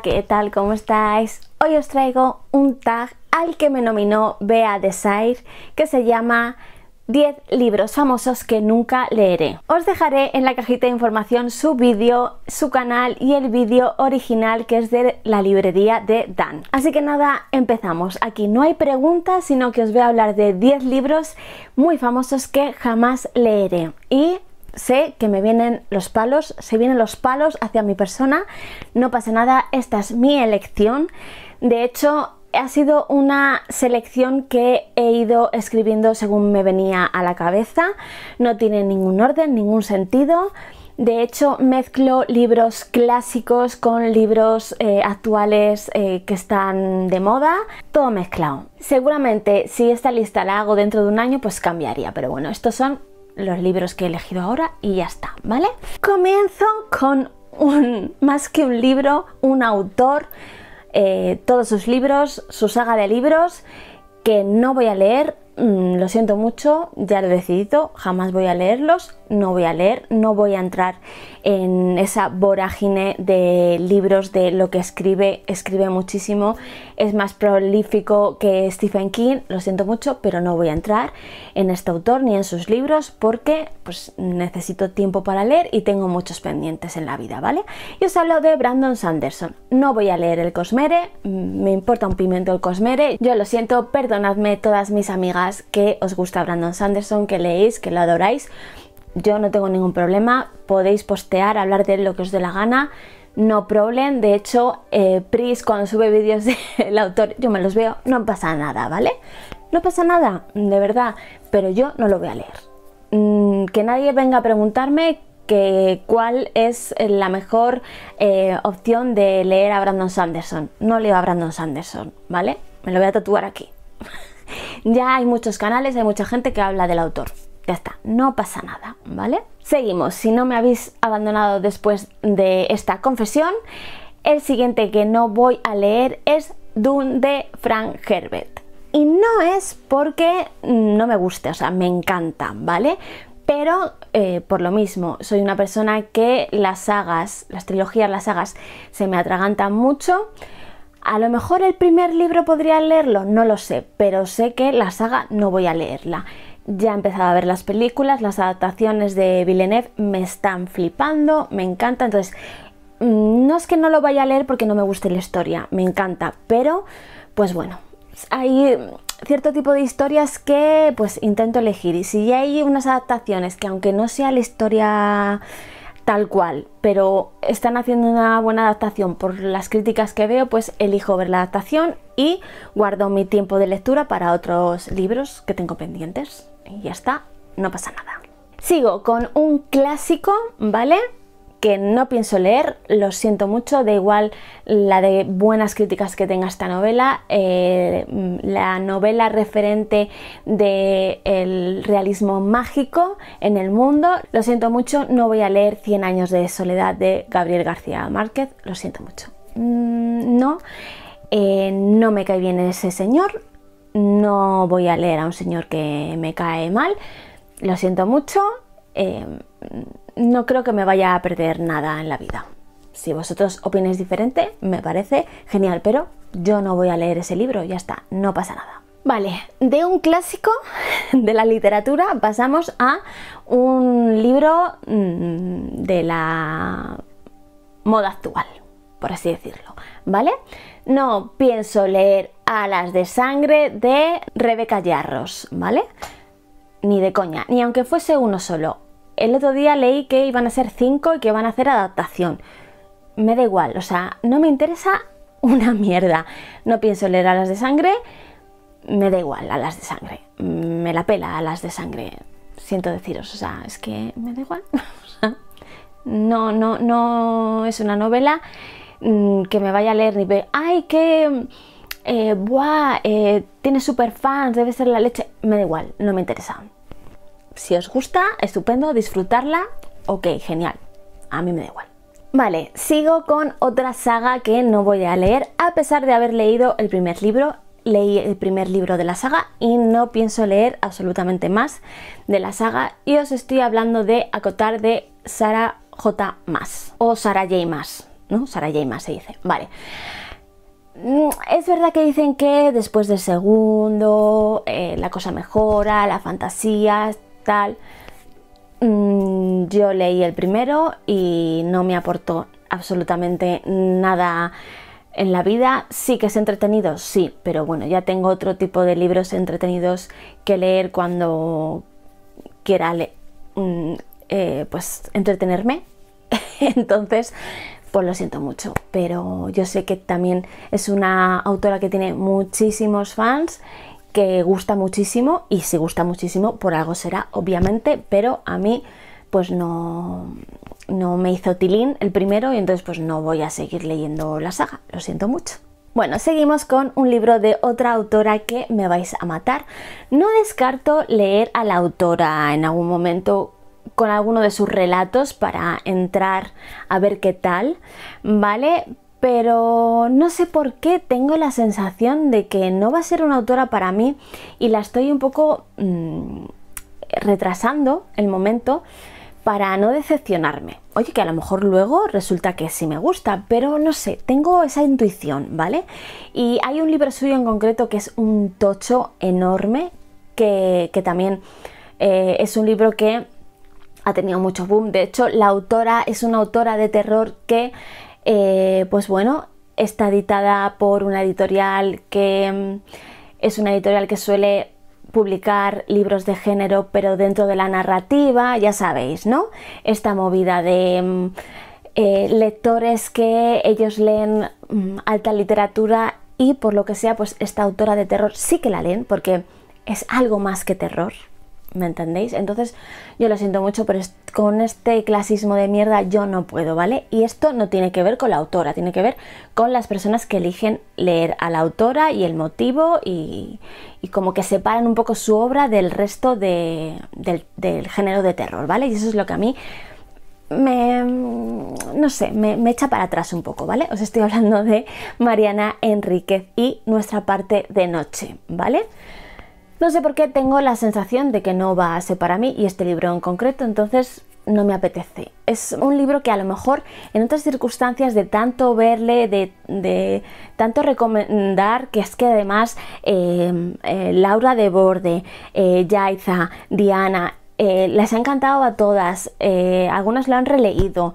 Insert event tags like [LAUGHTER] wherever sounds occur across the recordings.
¿qué tal? ¿Cómo estáis? Hoy os traigo un tag al que me nominó Bea Desire que se llama 10 libros famosos que nunca leeré. Os dejaré en la cajita de información su vídeo, su canal y el vídeo original que es de la librería de Dan. Así que nada, empezamos. Aquí no hay preguntas, sino que os voy a hablar de 10 libros muy famosos que jamás leeré. Y sé que me vienen los palos, se vienen los palos hacia mi persona, no pasa nada, esta es mi elección. De hecho, ha sido una selección que he ido escribiendo según me venía a la cabeza, no tiene ningún orden, ningún sentido. De hecho, mezclo libros clásicos con libros eh, actuales eh, que están de moda, todo mezclado. Seguramente si esta lista la hago dentro de un año, pues cambiaría, pero bueno, estos son los libros que he elegido ahora y ya está, ¿vale? Comienzo con un, [LAUGHS] más que un libro, un autor, eh, todos sus libros, su saga de libros, que no voy a leer, mm, lo siento mucho, ya lo he decidido, jamás voy a leerlos, no voy a leer, no voy a entrar en esa vorágine de libros de lo que escribe, escribe muchísimo, es más prolífico que Stephen King, lo siento mucho, pero no voy a entrar en este autor ni en sus libros porque pues, necesito tiempo para leer y tengo muchos pendientes en la vida, ¿vale? Y os hablo de Brandon Sanderson, no voy a leer el Cosmere, me importa un pimiento el Cosmere, yo lo siento, perdonadme todas mis amigas que os gusta Brandon Sanderson, que leéis, que lo adoráis, yo no tengo ningún problema, podéis postear, hablar de lo que os dé la gana, no problem, de hecho, eh, Pris cuando sube vídeos [LAUGHS] del autor, yo me los veo, no pasa nada, ¿vale? No pasa nada, de verdad, pero yo no lo voy a leer. Mm, que nadie venga a preguntarme que cuál es la mejor eh, opción de leer a Brandon Sanderson. No leo a Brandon Sanderson, ¿vale? Me lo voy a tatuar aquí. [LAUGHS] ya hay muchos canales, hay mucha gente que habla del autor ya está, no pasa nada, ¿vale? Seguimos, si no me habéis abandonado después de esta confesión, el siguiente que no voy a leer es Dune de Frank Herbert. Y no es porque no me guste, o sea, me encanta, ¿vale? Pero eh, por lo mismo, soy una persona que las sagas, las trilogías, las sagas, se me atragantan mucho. A lo mejor el primer libro podría leerlo, no lo sé, pero sé que la saga no voy a leerla. Ya he empezado a ver las películas, las adaptaciones de Villeneuve me están flipando, me encanta. Entonces, mm, no es que no lo vaya a leer porque no me guste la historia, me encanta, pero pues bueno, hay cierto tipo de historias que pues intento elegir y si hay unas adaptaciones que aunque no sea la historia tal cual, pero están haciendo una buena adaptación por las críticas que veo, pues elijo ver la adaptación y guardo mi tiempo de lectura para otros libros que tengo pendientes y ya está, no pasa nada. Sigo con un clásico, ¿vale? que no pienso leer, lo siento mucho, da igual la de buenas críticas que tenga esta novela, eh, la novela referente del realismo mágico en el mundo, lo siento mucho, no voy a leer 100 años de soledad de Gabriel García Márquez, lo siento mucho. Mm, no, eh, no me cae bien ese señor, no voy a leer a un señor que me cae mal, lo siento mucho, eh, no creo que me vaya a perder nada en la vida. Si vosotros opináis diferente, me parece genial, pero yo no voy a leer ese libro, ya está, no pasa nada. Vale, de un clásico [LAUGHS] de la literatura pasamos a un libro mm, de la moda actual, por así decirlo, ¿vale? No pienso leer Alas las de sangre de Rebeca Yarros, ¿vale? Ni de coña, ni aunque fuese uno solo. El otro día leí que iban a ser cinco y que van a hacer adaptación. Me da igual, o sea, no me interesa [LAUGHS] una mierda. No pienso leer Alas las de sangre, me da igual Alas las de sangre. Me la pela Alas las de sangre, siento deciros, o sea, es que me da igual. [LAUGHS] no, no, no es una novela mm, que me vaya a leer ni ve. ay, qué eh, buah, eh, tiene super fans, debe ser la leche, me da igual, no me interesa. Si os gusta, estupendo, disfrutarla, ok, genial, a mí me da igual. Vale, sigo con otra saga que no voy a leer, a pesar de haber leído el primer libro, leí el primer libro de la saga y no pienso leer absolutamente más de la saga y os estoy hablando de acotar de Sara J. más o Sara J. más ¿no? Sara J. más se dice, vale. Mm, es verdad que dicen que después del segundo eh, la cosa mejora, la fantasía, tal. Mm, yo leí el primero y no me aportó absolutamente nada en la vida. Sí que es entretenido, sí, pero bueno, ya tengo otro tipo de libros entretenidos que leer cuando quiera mm, eh, pues entretenerme. [LAUGHS] Entonces, pues lo siento mucho, pero yo sé que también es una autora que tiene muchísimos fans, que gusta muchísimo y si gusta muchísimo por algo será, obviamente, pero a mí pues no, no me hizo tilín el primero y entonces pues no voy a seguir leyendo la saga, lo siento mucho. Bueno, seguimos con un libro de otra autora que me vais a matar. No descarto leer a la autora en algún momento con alguno de sus relatos para entrar a ver qué tal, ¿vale? Pero no sé por qué tengo la sensación de que no va a ser una autora para mí y la estoy un poco mm, retrasando el momento para no decepcionarme. Oye, que a lo mejor luego resulta que sí me gusta, pero no sé, tengo esa intuición, ¿vale? Y hay un libro suyo en concreto que es un tocho enorme, que, también eh, es un libro que ha tenido mucho boom. De hecho, la autora es una autora de terror que, eh, pues bueno, está editada por una editorial que mm, es una editorial que suele publicar libros de género, pero dentro de la narrativa, ya sabéis, ¿no? Esta movida de mm, eh, lectores que ellos leen mm, alta literatura y por lo que sea, pues esta autora de terror sí que la leen porque es algo más que terror. ¿Me entendéis? Entonces, yo lo siento mucho, pero con este clasismo de mierda yo no puedo, ¿vale? Y esto no tiene que ver con la autora, tiene que ver con las personas que eligen leer a la autora y el motivo y, como que separan un poco su obra del resto del, género de terror, ¿vale? Y eso es lo que a mí me, no sé, me, me echa para atrás un poco, ¿vale? Os estoy [LAUGHS] hablando de Mariana Enríquez y nuestra parte de noche, ¿vale? No sé por qué tengo la sensación de que no va a ser para mí y este libro en concreto, entonces no me apetece. Es un libro que a lo mejor en otras circunstancias de tanto verle, de, tanto recomendar, que es que además em, eh, Laura de Borde, eh, Yaiza, Diana, eh, les ha encantado a todas, eh, algunas lo han releído.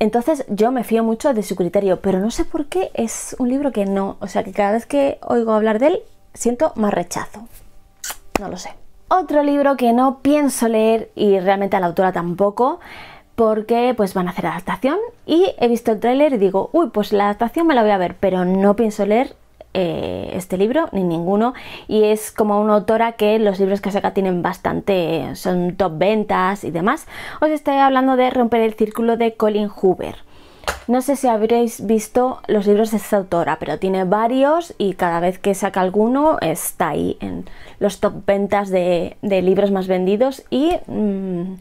Entonces yo me fío mucho de su criterio, pero no sé por qué es un libro que no, o sea que cada vez que oigo hablar de él siento más rechazo no lo sé. Otro libro que no pienso leer y realmente a la autora tampoco, porque pues van a hacer adaptación y he visto el tráiler y digo, uy, pues la adaptación me la voy a ver, pero no pienso leer eh, este libro ni ninguno y es como una autora que los libros que saca tienen bastante, son top ventas y demás. Os estoy hablando de Romper el Círculo de Colin Hoover. No sé si habréis visto los libros de esta autora, pero tiene varios y cada vez que saca alguno está ahí en los top ventas de, libros más vendidos y mm,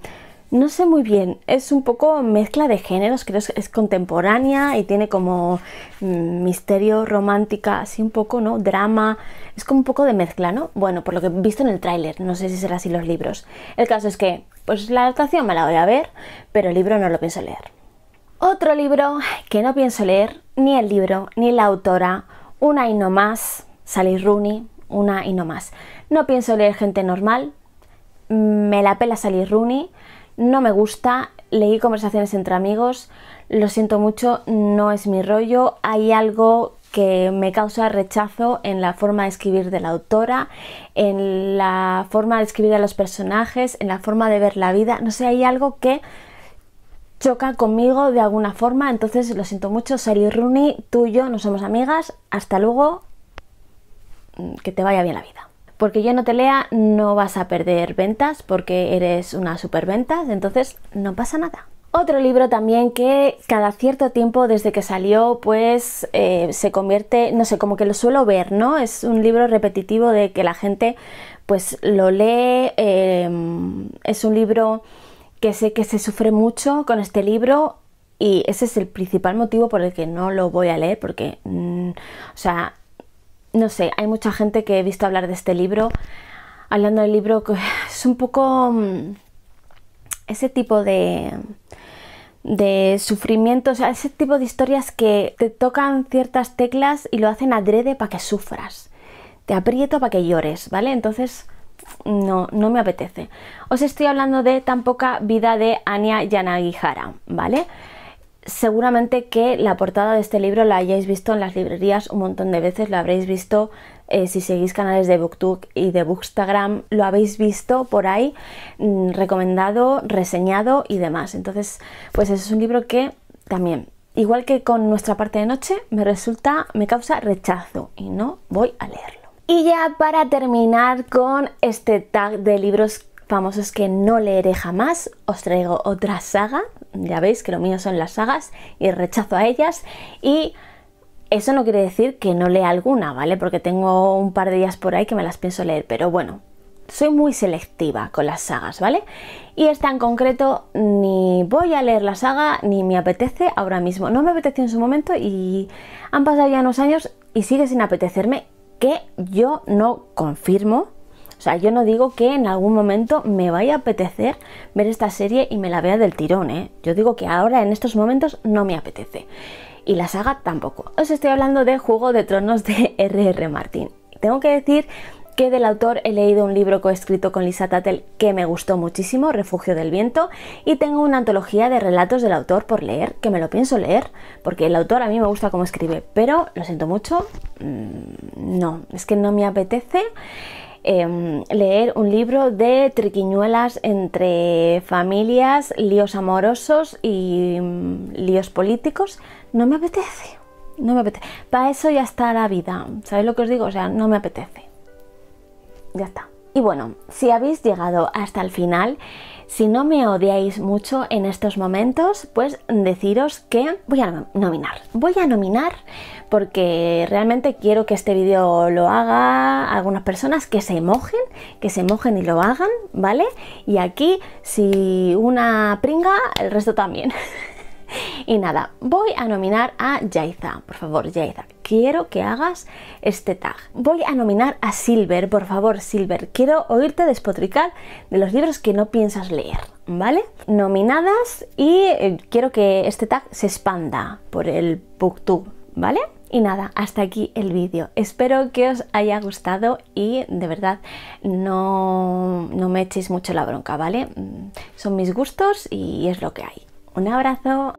no sé muy bien, es un poco mezcla de géneros, creo que es contemporánea y tiene como mm, misterio, romántica, así un poco, ¿no? Drama, es como un poco de mezcla, ¿no? Bueno, por lo que he visto en el tráiler, no sé si será así los libros. El caso es que, pues la adaptación me la voy a ver, pero el libro no lo pienso leer. Otro libro que no pienso leer, ni el libro, ni la autora, una y no más, Sally Rooney, una y no más. No pienso leer gente normal, me la pela Sally Rooney, no me gusta, leí conversaciones entre amigos, lo siento mucho, no es mi rollo, hay algo que me causa rechazo en la forma de escribir de la autora, en la forma de escribir a los personajes, en la forma de ver la vida, no sé, hay algo que choca conmigo de alguna forma, entonces lo siento mucho, Sally Rooney, tú y yo no somos amigas, hasta luego, mm, que te vaya bien la vida. Porque yo no te lea, no vas a perder ventas porque eres una superventas, entonces no pasa nada. Otro libro también que cada cierto tiempo desde que salió pues eh, se convierte, no sé, como que lo suelo ver, ¿no? Es un libro repetitivo de que la gente pues lo lee, eh, es un libro que sé que se sufre mucho con este libro y ese es el principal motivo por el que no lo voy a leer, porque, mm, o sea, no sé, hay mucha gente que he visto hablar de este libro, hablando del libro que [LAUGHS] es un poco mm, ese tipo de de sufrimiento, o sea, ese tipo de historias que te tocan ciertas teclas y lo hacen adrede para que sufras. Te aprieto para que llores, ¿vale? Entonces, no, no me apetece. Os estoy hablando de Tan poca vida de Anya Yanagihara, ¿vale? Seguramente que la portada de este libro la hayáis visto en las librerías un montón de veces, lo habréis visto eh, si seguís canales de BookTube y de Bookstagram, lo habéis visto por ahí, mm, recomendado, reseñado y demás. Entonces, pues es un libro que también, igual que con nuestra parte de noche, me resulta, me causa rechazo y no voy a leerlo. Y ya para terminar con este tag de libros famosos que no leeré jamás, os traigo otra saga. Ya veis que lo mío son las sagas y rechazo a ellas. Y eso no quiere decir que no lea alguna, ¿vale? Porque tengo un par de ellas por ahí que me las pienso leer, pero bueno, soy muy selectiva con las sagas, ¿vale? Y esta en concreto ni voy a leer la saga ni me apetece ahora mismo. No me apetece en su momento y han pasado ya unos años y sigue sin apetecerme que yo no confirmo, o sea, yo no digo que en algún momento me vaya a apetecer ver esta serie y me la vea del tirón, ¿eh? Yo digo que ahora en estos momentos no me apetece. Y la saga tampoco. Os estoy hablando de Juego de Tronos de R.R. [LAUGHS] Martin. Tengo que decir que del autor he leído un libro coescrito con Lisa Tattel que me gustó muchísimo, Refugio del Viento, y tengo una antología de relatos del autor por leer, que me lo pienso leer, porque el autor a mí me gusta cómo escribe, pero lo siento mucho, mm, no, es que no me apetece. Em, leer un libro de triquiñuelas entre familias, líos amorosos y mm, líos políticos. No me apetece, no me apetece. Para eso ya está la vida, ¿sabéis lo que os digo? O sea, no me apetece ya está. Y bueno, si habéis llegado hasta el final, si no me odiáis mucho en estos momentos, pues deciros que voy a nominar. Voy a nominar porque realmente quiero que este vídeo lo haga algunas personas que se mojen, que se mojen y lo hagan, ¿vale? Y aquí, si una pringa, el resto también. [LAUGHS] [LAUGHS] Y nada, voy a nominar a Jaiza. Por favor, Jaiza, quiero que hagas este tag. Voy a nominar a Silver, por favor, Silver, quiero oírte despotricar de los libros que no piensas leer, ¿vale? Nominadas y eh, quiero que este tag se expanda por el booktube, ¿vale? Y nada, hasta aquí el vídeo. Espero que os haya gustado y de verdad no, no me echéis mucho la bronca, ¿vale? Mm, son mis gustos y es lo que hay. Un abrazo.